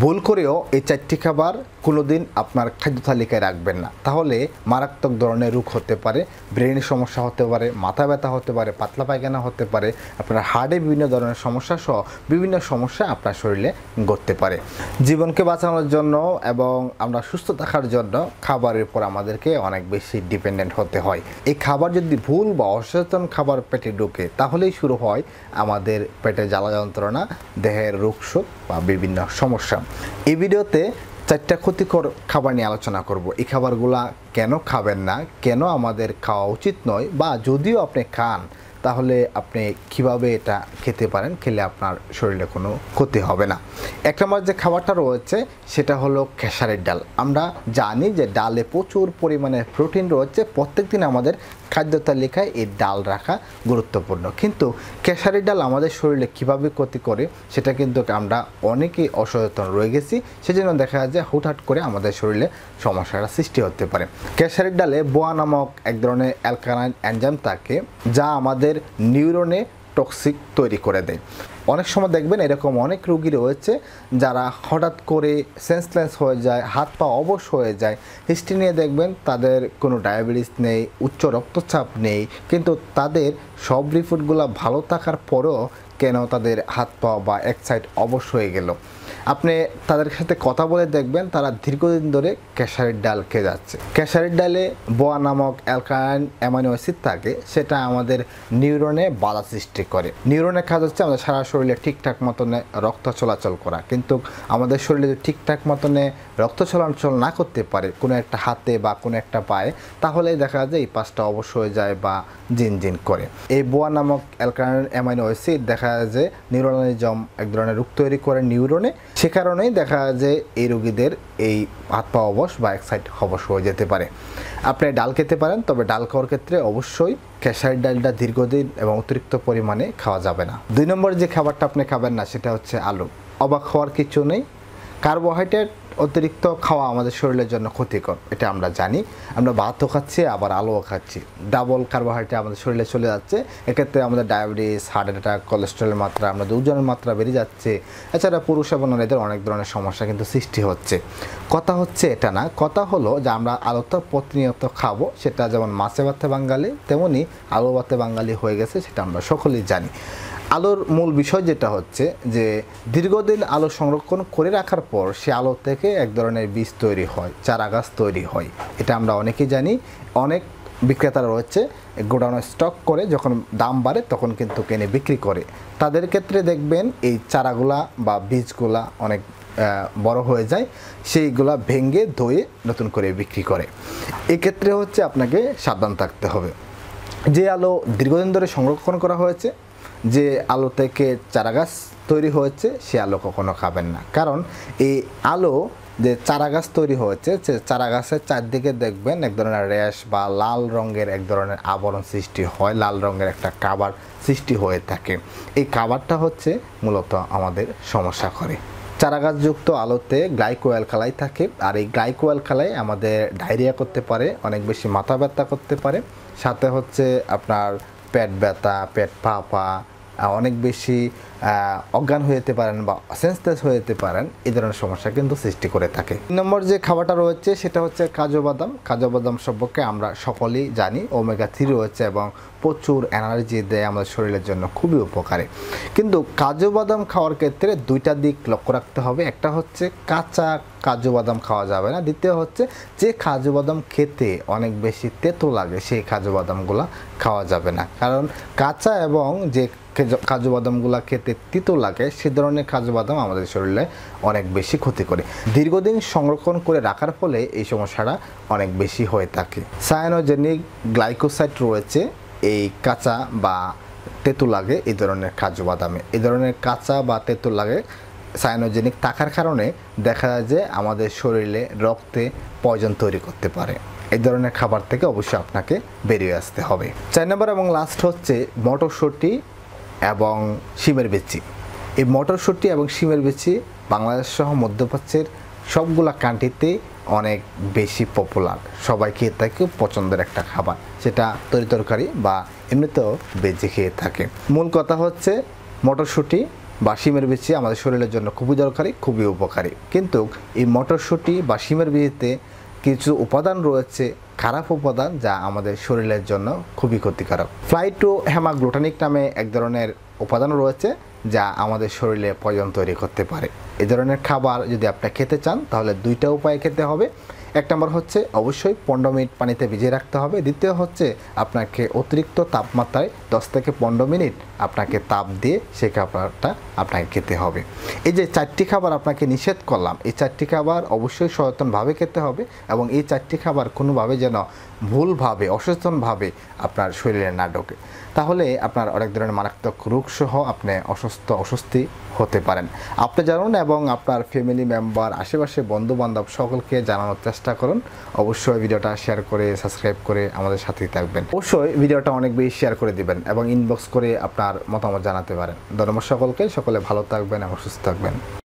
ভুল করেও এই চারটি খাবার কোনোদিন আপনার খাদ্য তালিকায় রাখবেন না তাহলে মারাত্মক ধরনের রোগ হতে পারে ব্রেনের সমস্যা হতে পারে মাথা ব্যথা হতে পারে পাতলা পায়খানা হতে পারে আপনার হার্টে বিভিন্ন ধরনের সমস্যা সহ বিভিন্ন সমস্যা আপনার শরীরে ঘটতে পারে জীবনকে বাঁচানোর জন্য এবং আমরা সুস্থ থাকার জন্য খাবারের উপর আমাদেরকে অনেক বেশি ডিপেন্ডেন্ট হতে হয় এই খাবার যদি ভুল বা অসচেতন খাবার পেটে ঢুকে তাহলেই শুরু হয় আমাদের পেটে জ্বালা যন্ত্রণা দেহের সুখ বা বিভিন্ন সমস্যা নমস্কার এই ভিডিওতে চারটা ক্ষতিকর খাবার নিয়ে আলোচনা করব এই খাবারগুলা কেন খাবেন না কেন আমাদের খাওয়া উচিত নয় বা যদিও আপনি খান তাহলে আপনি কিভাবে এটা খেতে পারেন খেলে আপনার শরীরে কোনো ক্ষতি হবে না এক নম্বর যে খাবারটা রয়েছে সেটা হলো খেসারের ডাল আমরা জানি যে ডালে প্রচুর পরিমাণে প্রোটিন রয়েছে প্রত্যেক দিন আমাদের খাদ্য তালিকায় এই ডাল রাখা গুরুত্বপূর্ণ কিন্তু খেসারের ডাল আমাদের শরীরে কিভাবে ক্ষতি করে সেটা কিন্তু আমরা অনেকেই অসচেতন রয়ে গেছি সেজন্য দেখা যায় যে হুটহাট করে আমাদের শরীরে সমস্যাটা সৃষ্টি হতে পারে খেসারের ডালে বোয়া নামক এক ধরনের অ্যালকানাইন অ্যানজাম থাকে যা আমাদের আমাদের নিউরনে টক্সিক তৈরি করে দেয় অনেক সময় দেখবেন এরকম অনেক রুগী রয়েছে যারা হঠাৎ করে সেন্সলেস হয়ে যায় হাত পা অবশ হয়ে যায় হিস্ট্রি নিয়ে দেখবেন তাদের কোনো ডায়াবেটিস নেই উচ্চ রক্তচাপ নেই কিন্তু তাদের সব রিপোর্টগুলো ভালো থাকার পরেও কেন তাদের হাত পা বা এক সাইড অবশ হয়ে গেল আপনি তাদের সাথে কথা বলে দেখবেন তারা দীর্ঘদিন ধরে ক্যাশারের ডাল খেয়ে যাচ্ছে ক্যাশারের ডালে বোয়া নামক অ্যালকাইন অ্যামাইনো অ্যাসিড থাকে সেটা আমাদের নিউরনে বাধা সৃষ্টি করে নিউরনের কাজ হচ্ছে আমাদের সারা শরীরে ঠিকঠাক মতনে রক্ত চলাচল করা কিন্তু আমাদের শরীরে যদি ঠিকঠাক মতনে রক্ত চলাচল না করতে পারে কোনো একটা হাতে বা কোনো একটা পায়ে তাহলে দেখা যায় এই পাশটা অবশ্য হয়ে যায় বা জিন জিন করে এই বোয়া নামক অ্যালকাইন অ্যামাইনো অ্যাসিড দেখা যায় যে নিউরোনালিজম এক ধরনের রোগ তৈরি করে নিউরনে সে কারণেই দেখা যায় এই রোগীদের এই হাত পা অবশ বা এক সাইড অবশ হয়ে যেতে পারে আপনি ডাল খেতে পারেন তবে ডাল খাওয়ার ক্ষেত্রে অবশ্যই খেসারির ডালটা দীর্ঘদিন এবং অতিরিক্ত পরিমাণে খাওয়া যাবে না দুই নম্বর যে খাবারটা আপনি খাবেন না সেটা হচ্ছে আলু অবাক হওয়ার কিছু নেই কার্বোহাইড্রেট অতিরিক্ত খাওয়া আমাদের শরীরের জন্য ক্ষতিকর এটা আমরা জানি আমরা ভাতও খাচ্ছি আবার আলুও খাচ্ছি ডাবল কার্বোহাইড্রেট আমাদের শরীরে চলে যাচ্ছে এক্ষেত্রে আমাদের ডায়াবেটিস হার্ট অ্যাটাক কোলেস্ট্রলের মাত্রা আমাদের ওজনের মাত্রা বেড়ে যাচ্ছে এছাড়া পুরুষ এবং নারীদের অনেক ধরনের সমস্যা কিন্তু সৃষ্টি হচ্ছে কথা হচ্ছে এটা না কথা হলো যে আমরা আলুটা প্রতিনিয়ত খাবো সেটা যেমন মাছে ভাতে বাঙালি তেমনি আলু ভাতে বাঙালি হয়ে গেছে সেটা আমরা সকলেই জানি আলোর মূল বিষয় যেটা হচ্ছে যে দীর্ঘদিন আলো সংরক্ষণ করে রাখার পর সে আলো থেকে থেকে এক ধরনের বীজ তৈরি হয় চারা গাছ তৈরি হয় এটা আমরা অনেকেই জানি অনেক বিক্রেতারা রয়েছে গোডাউনে স্টক করে যখন দাম বাড়ে তখন কিন্তু কেনে বিক্রি করে তাদের ক্ষেত্রে দেখবেন এই চারাগুলা বা বীজগুলা অনেক বড় হয়ে যায় সেইগুলা ভেঙে ধুয়ে নতুন করে বিক্রি করে এক্ষেত্রে হচ্ছে আপনাকে সাবধান থাকতে হবে যে আলো দীর্ঘদিন ধরে সংরক্ষণ করা হয়েছে যে আলো থেকে চারাগাছ তৈরি হয়েছে সে আলো কখনো খাবেন না কারণ এই আলো যে চারাগাছ তৈরি হয়েছে সে চারাগাছের চারদিকে দেখবেন এক ধরনের রেশ বা লাল রঙের এক ধরনের আবরণ সৃষ্টি হয় লাল রঙের একটা কাবার সৃষ্টি হয়ে থাকে এই কাবারটা হচ্ছে মূলত আমাদের সমস্যা করে চারাগাছযুক্ত আলোতে গ্লাইকোয়াল খালাই থাকে আর এই গ্লাইকোয়াল খালাই আমাদের ডায়রিয়া করতে পারে অনেক বেশি মাথা ব্যথা করতে পারে সাথে হচ্ছে আপনার pet beta, pet papa, অনেক বেশি অজ্ঞান হয়েতে পারেন বা সেন্সলেস হয়েতে পারেন এই ধরনের সমস্যা কিন্তু সৃষ্টি করে থাকে নম্বর যে খাবারটা রয়েছে সেটা হচ্ছে কাজু বাদাম কাজু বাদাম সম্পর্কে আমরা সকলেই জানি ওমেগা থ্রি রয়েছে এবং প্রচুর এনার্জি দেয় আমাদের শরীরের জন্য খুবই উপকারী কিন্তু কাজু বাদাম খাওয়ার ক্ষেত্রে দুইটা দিক লক্ষ্য রাখতে হবে একটা হচ্ছে কাঁচা কাজু বাদাম খাওয়া যাবে না দ্বিতীয় হচ্ছে যে কাজু বাদাম খেতে অনেক বেশি তেতো লাগে সেই কাজু বাদামগুলো খাওয়া যাবে না কারণ কাঁচা এবং যে কাজু বাদামগুলো খেতে তিতো লাগে সে ধরনের কাজু বাদাম আমাদের শরীরে অনেক বেশি ক্ষতি করে দীর্ঘদিন সংরক্ষণ করে রাখার ফলে এই সমস্যাটা অনেক বেশি হয়ে থাকে সায়ানোজেনিক গ্লাইকোসাইট রয়েছে এই কাঁচা বা তেঁতু লাগে এই ধরনের কাজু বাদামে এই ধরনের কাঁচা বা তেঁতু লাগে সায়ানোজেনিক থাকার কারণে দেখা যায় যে আমাদের শরীরে রক্তে পয়জন তৈরি করতে পারে এই ধরনের খাবার থেকে অবশ্যই আপনাকে বেরিয়ে আসতে হবে চার নম্বর এবং লাস্ট হচ্ছে মটরশুঁটি এবং শিমের বিচি এই মটরশুঁটি এবং শিমের বিচি বাংলাদেশ সহ মধ্যপ্রাচ্যের সবগুলা কান্ট্রিতে অনেক বেশি পপুলার সবাই খেয়ে থাকে পছন্দের একটা খাবার সেটা তরি তরকারি বা এমনিতেও বেজে খেয়ে থাকে মূল কথা হচ্ছে মটরশুঁটি বা শিমের বিচি আমাদের শরীরের জন্য খুবই দরকারি খুবই উপকারী কিন্তু এই মটরশুঁটি বা শিমের বিচিতে কিছু উপাদান রয়েছে খারাপ উপাদান যা আমাদের শরীরের জন্য খুবই ক্ষতিকারক ফ্লাইটো হেমাগ্লুটানিক নামে এক ধরনের উপাদান রয়েছে যা আমাদের শরীরে পয়জন তৈরি করতে পারে এ ধরনের খাবার যদি আপনি খেতে চান তাহলে দুইটা উপায়ে খেতে হবে এক নম্বর হচ্ছে অবশ্যই পনেরো মিনিট পানিতে ভিজিয়ে রাখতে হবে দ্বিতীয় হচ্ছে আপনাকে অতিরিক্ত তাপমাত্রায় দশ থেকে পনেরো মিনিট আপনাকে তাপ দিয়ে সেই খাবারটা আপনাকে খেতে হবে এই যে চারটি খাবার আপনাকে নিষেধ করলাম এই চারটি খাবার অবশ্যই সচেতনভাবে খেতে হবে এবং এই চারটি খাবার কোনোভাবে যেন ভুলভাবে অসচেতনভাবে আপনার শরীরে না ঢোকে তাহলে আপনার অনেক ধরনের মারাত্মক রোগসহ আপনি অসুস্থ অস্বস্তি হতে পারেন আপনি জানুন এবং আপনার ফ্যামিলি মেম্বার আশেপাশে বন্ধুবান্ধব সকলকে জানানোর চেষ্টা করুন অবশ্যই ভিডিওটা শেয়ার করে সাবস্ক্রাইব করে আমাদের সাথেই থাকবেন অবশ্যই ভিডিওটা অনেক বেশি শেয়ার করে দিবেন এবং ইনবক্স করে আপনার মতামত জানাতে পারেন ধন্যবাদ সকলকে সকলে ভালো থাকবেন এবং সুস্থ থাকবেন